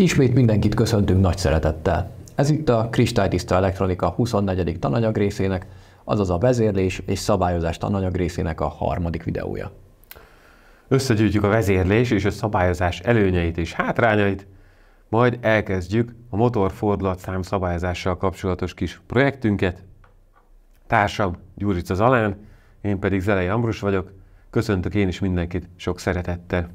Ismét mindenkit köszöntünk nagy szeretettel. Ez itt a Kristálytiszta Elektronika 24. tananyag részének, azaz a vezérlés és szabályozás tananyag részének a harmadik videója. Összegyűjtjük a vezérlés és a szabályozás előnyeit és hátrányait, majd elkezdjük a motorfordulatszám szabályozással kapcsolatos kis projektünket. Társam Gyurica Zalán, én pedig Zelei Ambrus vagyok. Köszöntök én is mindenkit sok szeretettel.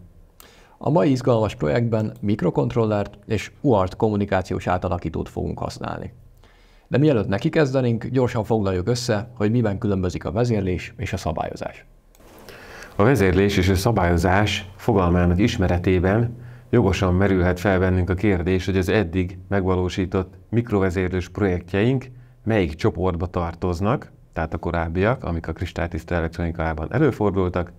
A mai izgalmas projektben mikrokontrollert és UART kommunikációs átalakítót fogunk használni. De mielőtt neki kezdenénk, gyorsan foglaljuk össze, hogy miben különbözik a vezérlés és a szabályozás. A vezérlés és a szabályozás fogalmának ismeretében jogosan merülhet fel bennünk a kérdés, hogy az eddig megvalósított mikrovezérlős projektjeink melyik csoportba tartoznak, tehát a korábbiak, amik a kristálytiszta elektronikában előfordultak,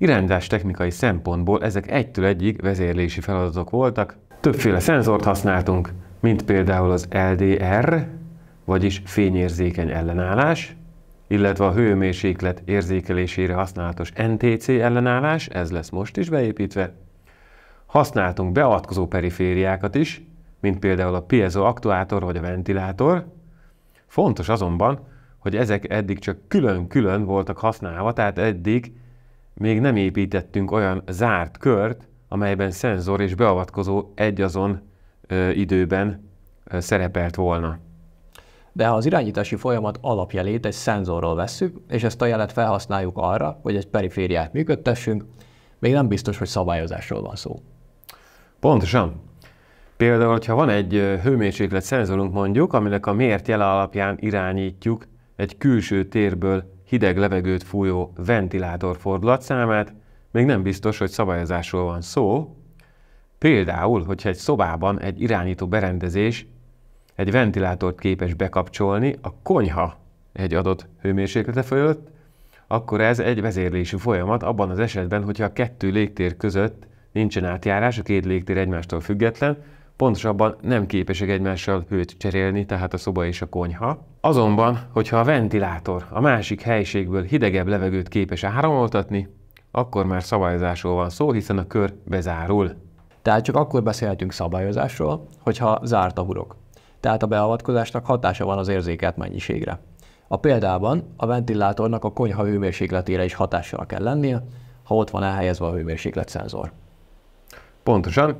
Irányzás technikai szempontból ezek egytől egyig vezérlési feladatok voltak. Többféle szenzort használtunk, mint például az LDR, vagyis fényérzékeny ellenállás, illetve a hőmérséklet érzékelésére használatos NTC ellenállás, ez lesz most is beépítve. Használtunk beavatkozó perifériákat is, mint például a aktuátor vagy a ventilátor. Fontos azonban, hogy ezek eddig csak külön-külön voltak használva, tehát eddig még nem építettünk olyan zárt kört, amelyben szenzor és beavatkozó egyazon ö, időben ö, szerepelt volna. De ha az irányítási folyamat alapjelét egy szenzorról vesszük, és ezt a jelet felhasználjuk arra, hogy egy perifériát működtessünk, még nem biztos, hogy szabályozásról van szó. Pontosan. Például, ha van egy hőmérséklet szenzorunk mondjuk, aminek a mért jele alapján irányítjuk egy külső térből hideg levegőt fújó ventilátor fordulatszámát, még nem biztos, hogy szabályozásról van szó. Például, hogyha egy szobában egy irányító berendezés egy ventilátort képes bekapcsolni a konyha egy adott hőmérséklete fölött, akkor ez egy vezérlési folyamat abban az esetben, hogyha a kettő légtér között nincsen átjárás, a két légtér egymástól független, pontosabban nem képesek egymással hőt cserélni, tehát a szoba és a konyha. Azonban, hogyha a ventilátor a másik helyiségből hidegebb levegőt képes áramoltatni, akkor már szabályozásról van szó, hiszen a kör bezárul. Tehát csak akkor beszélhetünk szabályozásról, hogyha zárt a hurok. Tehát a beavatkozásnak hatása van az érzékelt mennyiségre. A példában a ventilátornak a konyha hőmérsékletére is hatással kell lennie, ha ott van elhelyezve a szenzor. Pontosan,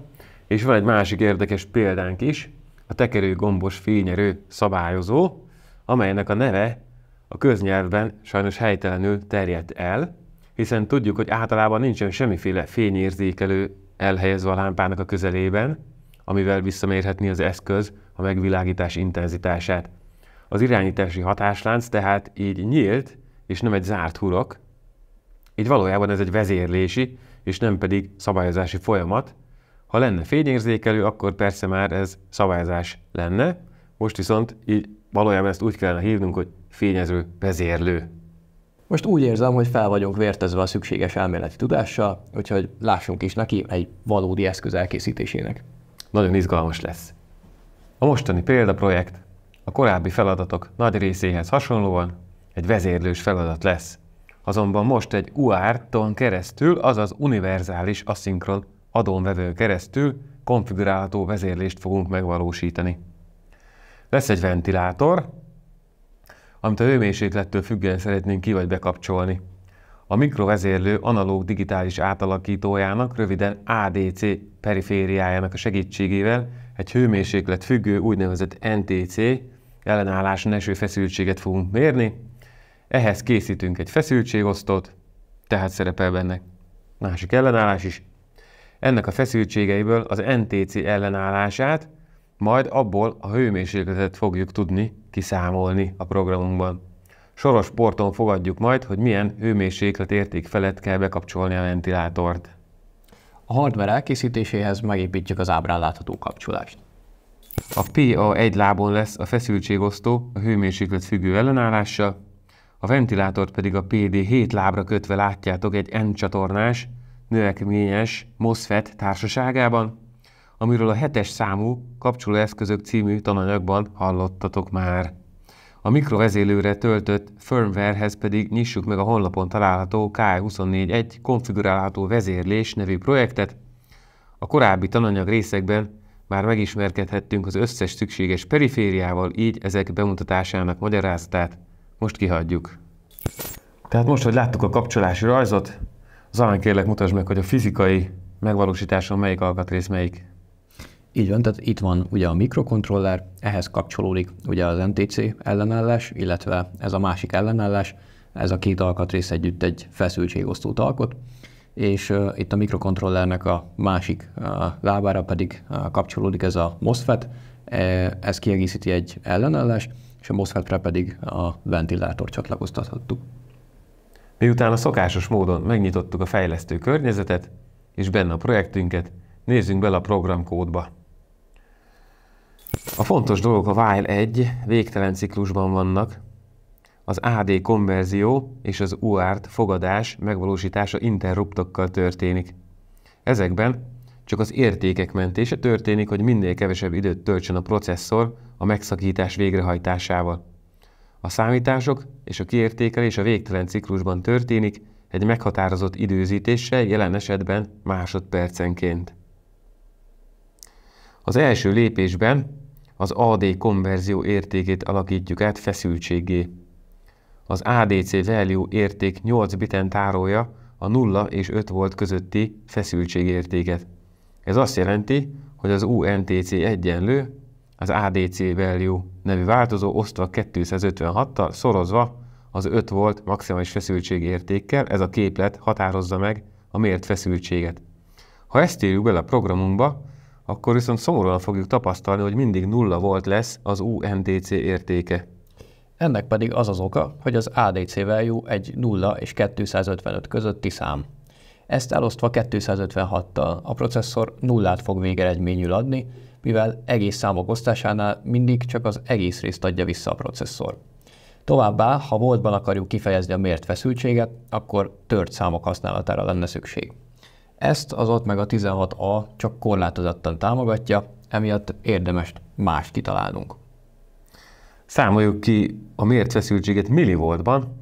és van egy másik érdekes példánk is, a tekerő gombos fényerő szabályozó, amelynek a neve a köznyelvben sajnos helytelenül terjedt el, hiszen tudjuk, hogy általában nincsen semmiféle fényérzékelő elhelyezve a lámpának a közelében, amivel visszamérhetni az eszköz a megvilágítás intenzitását. Az irányítási hatáslánc tehát így nyílt, és nem egy zárt hurok, így valójában ez egy vezérlési, és nem pedig szabályozási folyamat. Ha lenne fényérzékelő, akkor persze már ez szabályozás lenne, most viszont így valójában ezt úgy kellene hívnunk, hogy fényező vezérlő. Most úgy érzem, hogy fel vagyunk vértezve a szükséges elméleti tudással, úgyhogy lássunk is neki egy valódi eszköz elkészítésének. Nagyon izgalmas lesz. A mostani példaprojekt a korábbi feladatok nagy részéhez hasonlóan egy vezérlős feladat lesz. Azonban most egy UART-on keresztül, azaz univerzális aszinkron adónvevő keresztül konfigurálható vezérlést fogunk megvalósítani. Lesz egy ventilátor, amit a hőmérséklettől függően szeretnénk ki vagy bekapcsolni. A mikrovezérlő analóg digitális átalakítójának, röviden ADC perifériájának a segítségével egy hőmérséklet függő úgynevezett NTC ellenálláson eső feszültséget fogunk mérni. Ehhez készítünk egy feszültségosztót, tehát szerepel benne másik ellenállás is. Ennek a feszültségeiből az NTC ellenállását majd abból a hőmérsékletet fogjuk tudni kiszámolni a programunkban. Soros porton fogadjuk majd, hogy milyen hőmérséklet érték felett kell bekapcsolni a ventilátort. A hardware elkészítéséhez megépítjük az ábrán látható kapcsolást. A PA1 lábon lesz a feszültségosztó a hőmérséklet függő ellenállással, a ventilátort pedig a PD7 lábra kötve látjátok egy N-csatornás, növekményes MOSFET társaságában, amiről a hetes számú kapcsolóeszközök című tananyagban hallottatok már. A mikrovezélőre töltött firmwarehez pedig nyissuk meg a honlapon található K241 konfigurálható vezérlés nevű projektet. A korábbi tananyag részekben már megismerkedhettünk az összes szükséges perifériával, így ezek bemutatásának magyarázatát most kihagyjuk. Tehát most, hogy láttuk a kapcsolási rajzot, Zalán kérlek mutasd meg, hogy a fizikai megvalósításon melyik alkatrész melyik így van, tehát itt van ugye a mikrokontroller, ehhez kapcsolódik ugye az MTC ellenállás, illetve ez a másik ellenállás, ez a két alkatrész együtt egy feszültségosztót alkot, és uh, itt a mikrokontrollernek a másik uh, lábára pedig uh, kapcsolódik ez a MOSFET, e, ez kiegészíti egy ellenállás, és a MOSFET-re pedig a ventilátor csatlakoztathattuk. Miután a szokásos módon megnyitottuk a fejlesztő környezetet, és benne a projektünket, nézzünk bele a programkódba. A fontos dolgok a while 1 végtelen ciklusban vannak, az AD konverzió és az UART fogadás megvalósítása interruptokkal történik. Ezekben csak az értékek mentése történik, hogy minél kevesebb időt töltsön a processzor a megszakítás végrehajtásával. A számítások és a kiértékelés a végtelen ciklusban történik egy meghatározott időzítéssel, jelen esetben másodpercenként. Az első lépésben az AD konverzió értékét alakítjuk át feszültségé. Az ADC value érték 8 biten tárolja a 0 és 5 volt közötti feszültségértéket. Ez azt jelenti, hogy az UNTC egyenlő az ADC value nevű változó osztva 256-tal szorozva az 5 volt maximális feszültségértékkel, ez a képlet határozza meg a mért feszültséget. Ha ezt írjuk bele a programunkba, akkor viszont szomorúan fogjuk tapasztalni, hogy mindig nulla volt lesz az UNDC értéke. Ennek pedig az az oka, hogy az ADC value egy 0 és 255 közötti szám. Ezt elosztva 256-tal a processzor nullát fog végeredményül adni, mivel egész számok osztásánál mindig csak az egész részt adja vissza a processzor. Továbbá, ha voltban akarjuk kifejezni a mért feszültséget, akkor tört számok használatára lenne szükség. Ezt az ott meg a 16A csak korlátozottan támogatja, emiatt érdemes más kitalálnunk. Számoljuk ki a mért feszültséget millivoltban,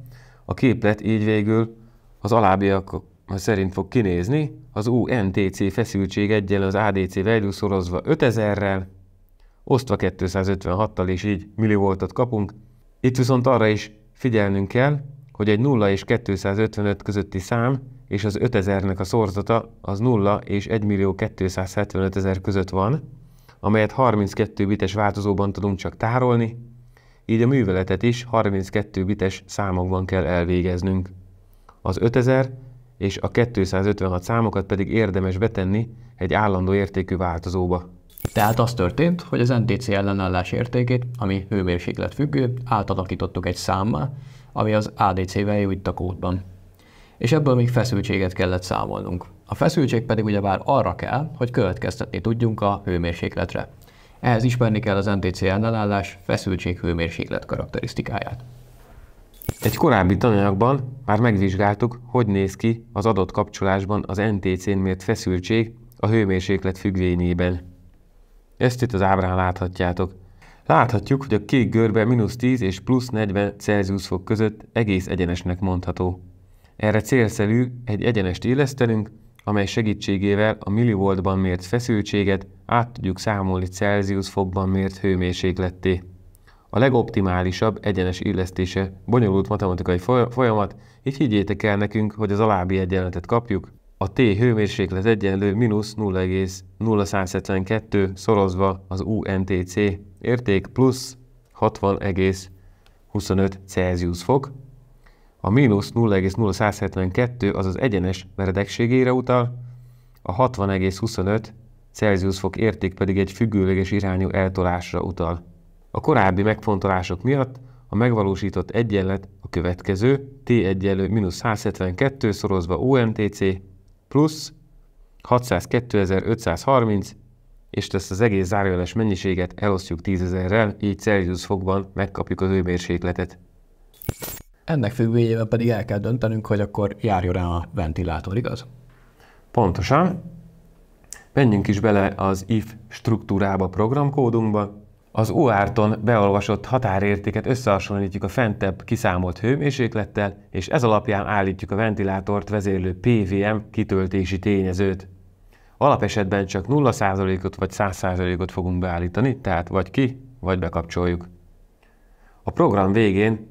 a képlet így végül az alábbiak szerint fog kinézni, az UNTC feszültség egyel az ADC value szorozva 5000-rel, osztva 256-tal, és így millivoltot kapunk. Itt viszont arra is figyelnünk kell, hogy egy 0 és 255 közötti szám és az 5000-nek a szorzata az 0 és 1.275.000 millió között van, amelyet 32 bites változóban tudunk csak tárolni, így a műveletet is 32 bites számokban kell elvégeznünk. Az 5000 és a 256 számokat pedig érdemes betenni egy állandó értékű változóba. Tehát az történt, hogy az NTC ellenállás értékét, ami hőmérséklet függő, átalakítottuk egy számmal, ami az ADC-vel jut a kódban és ebből még feszültséget kellett számolnunk. A feszültség pedig ugyebár arra kell, hogy következtetni tudjunk a hőmérsékletre. Ehhez ismerni kell az NTC ellenállás feszültség-hőmérséklet karakterisztikáját. Egy korábbi tananyagban már megvizsgáltuk, hogy néz ki az adott kapcsolásban az NTC-n mért feszültség a hőmérséklet függvényében. Ezt itt az ábrán láthatjátok. Láthatjuk, hogy a kék görbe mínusz 10 és plusz 40 Celsius fok között egész egyenesnek mondható. Erre célszerű egy egyenest élesztenünk, amely segítségével a millivoltban mért feszültséget át tudjuk számolni Celsius fokban mért hőmérsékletté. A legoptimálisabb egyenes illesztése bonyolult matematikai folyamat, így higgyétek el nekünk, hogy az alábbi egyenletet kapjuk. A T hőmérséklet egyenlő mínusz 0,0172 szorozva az UNTC érték plusz 60,25 Celsius fok, a mínusz 0,072 az az egyenes meredekségére utal, a 60,25 Celsius fok érték pedig egy függőleges irányú eltolásra utal. A korábbi megfontolások miatt a megvalósított egyenlet a következő, t egyenlő mínusz 172 szorozva OMTC plusz 602.530, és ezt az egész zárójeles mennyiséget elosztjuk 10.000-rel, így Celsius fokban megkapjuk az hőmérsékletet. Ennek függvényében pedig el kell döntenünk, hogy akkor járjon-e a ventilátor, igaz? Pontosan. Menjünk is bele az IF struktúrába programkódunkba. Az UART-on beolvasott határértéket összehasonlítjuk a fentebb kiszámolt hőmérséklettel, és ez alapján állítjuk a ventilátort vezérlő PVM kitöltési tényezőt. Alapesetben csak 0%-ot vagy 100%-ot fogunk beállítani, tehát vagy ki, vagy bekapcsoljuk. A program végén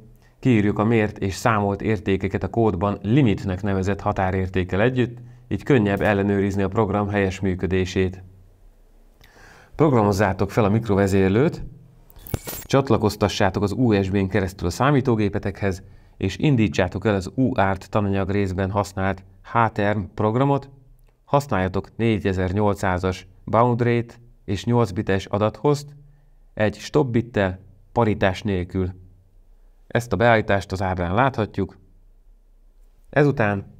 kiírjuk a mért és számolt értékeket a kódban limitnek nevezett határértékkel együtt, így könnyebb ellenőrizni a program helyes működését. Programozzátok fel a mikrovezérlőt, csatlakoztassátok az USB-n keresztül a számítógépetekhez, és indítsátok el az UART tananyag részben használt HTRM programot, használjatok 4800-as bound rate és 8 bites adathozt, egy stop bittel, paritás nélkül. Ezt a beállítást az ábrán láthatjuk. Ezután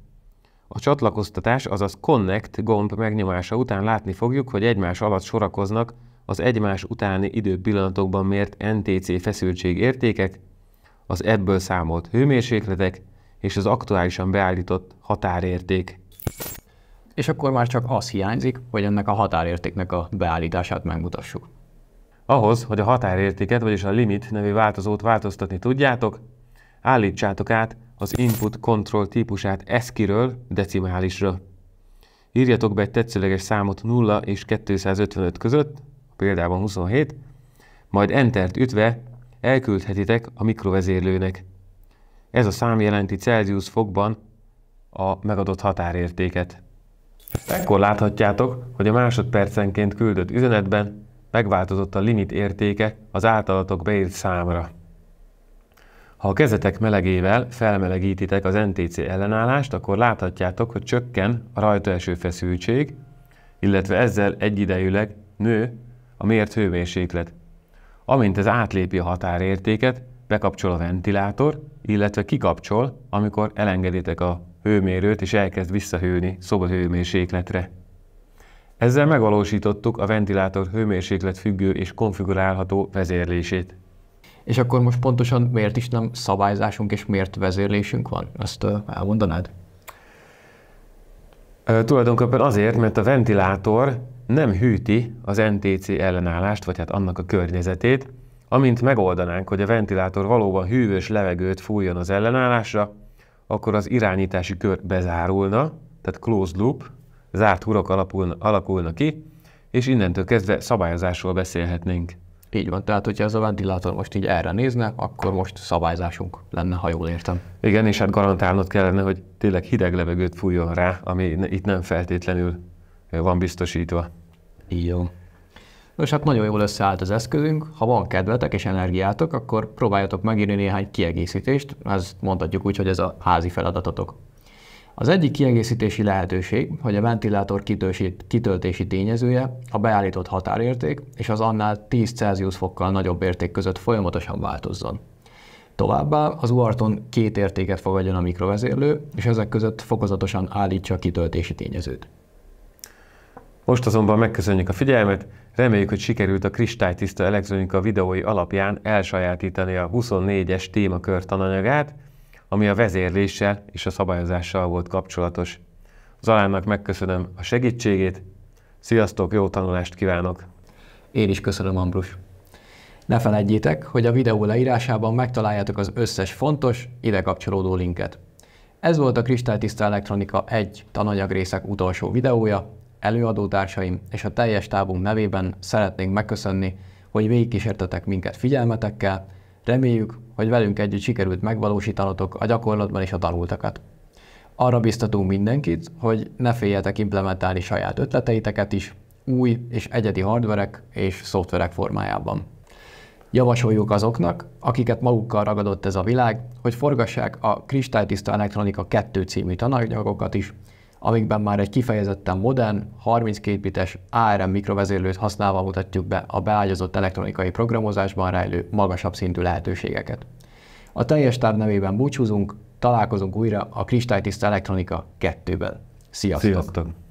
a csatlakoztatás, azaz Connect gomb megnyomása után látni fogjuk, hogy egymás alatt sorakoznak az egymás utáni időpillanatokban mért NTC feszültség értékek, az ebből számolt hőmérsékletek és az aktuálisan beállított határérték. És akkor már csak az hiányzik, hogy ennek a határértéknek a beállítását megmutassuk. Ahhoz, hogy a határértéket, vagyis a limit nevű változót változtatni tudjátok, állítsátok át az input control típusát eszkiről decimálisra. Írjatok be egy tetszőleges számot 0 és 255 között, példában 27, majd Entert ütve elküldhetitek a mikrovezérlőnek. Ez a szám jelenti Celsius fokban a megadott határértéket. Ekkor láthatjátok, hogy a másodpercenként küldött üzenetben megváltozott a limit értéke az általatok beírt számra. Ha a kezetek melegével felmelegítitek az NTC ellenállást, akkor láthatjátok, hogy csökken a rajta eső feszültség, illetve ezzel egyidejűleg nő a mért hőmérséklet. Amint ez átlépi a határértéket, bekapcsol a ventilátor, illetve kikapcsol, amikor elengeditek a hőmérőt és elkezd visszahőni szobahőmérsékletre. Ezzel megvalósítottuk a ventilátor hőmérséklet függő és konfigurálható vezérlését. És akkor most pontosan miért is nem szabályzásunk és miért vezérlésünk van? Azt elmondanád? tulajdonképpen azért, mert a ventilátor nem hűti az NTC ellenállást, vagy hát annak a környezetét. Amint megoldanánk, hogy a ventilátor valóban hűvös levegőt fújjon az ellenállásra, akkor az irányítási kör bezárulna, tehát closed loop, zárt hurok alapulna, alakulna ki, és innentől kezdve szabályozásról beszélhetnénk. Így van, tehát hogyha ez a ventilátor most így erre nézne, akkor most szabályzásunk lenne, ha jól értem. Igen, és hát garantálnod kellene, hogy tényleg hideg levegőt fújjon rá, ami itt nem feltétlenül van biztosítva. Jó. Nos, hát nagyon jól összeállt az eszközünk. Ha van kedvetek és energiátok, akkor próbáljatok megírni néhány kiegészítést. Ezt mondhatjuk úgy, hogy ez a házi feladatotok. Az egyik kiegészítési lehetőség, hogy a ventilátor kitöltési tényezője a beállított határérték és az annál 10 Celsius fokkal nagyobb érték között folyamatosan változzon. Továbbá az UARTon két értéket fogadjon a mikrovezérlő, és ezek között fokozatosan állítsa a kitöltési tényezőt. Most azonban megköszönjük a figyelmet, reméljük, hogy sikerült a kristálytiszta elektronika videói alapján elsajátítani a 24-es témakör tananyagát, ami a vezérléssel és a szabályozással volt kapcsolatos. Zalánnak megköszönöm a segítségét, sziasztok, jó tanulást kívánok! Én is köszönöm, Ambrus! Ne felejtjétek, hogy a videó leírásában megtaláljátok az összes fontos, ide kapcsolódó linket. Ez volt a Kristálytiszta Elektronika 1 tananyagrészek utolsó videója. Előadótársaim és a teljes tábunk nevében szeretnénk megköszönni, hogy végigkísértetek minket figyelmetekkel, Reméljük, hogy velünk együtt sikerült megvalósítanatok a gyakorlatban is a tanultakat. Arra biztatunk mindenkit, hogy ne féljetek implementálni saját ötleteiteket is, új és egyedi hardverek és szoftverek formájában. Javasoljuk azoknak, akiket magukkal ragadott ez a világ, hogy forgassák a Kristálytiszta Elektronika 2 című tananyagokat is, amikben már egy kifejezetten modern, 32 bites ARM mikrovezérlőt használva mutatjuk be a beágyazott elektronikai programozásban rejlő magasabb szintű lehetőségeket. A teljes tár nevében búcsúzunk, találkozunk újra a kristálytiszta elektronika 2-ben. Sziasztok! Sziasztok.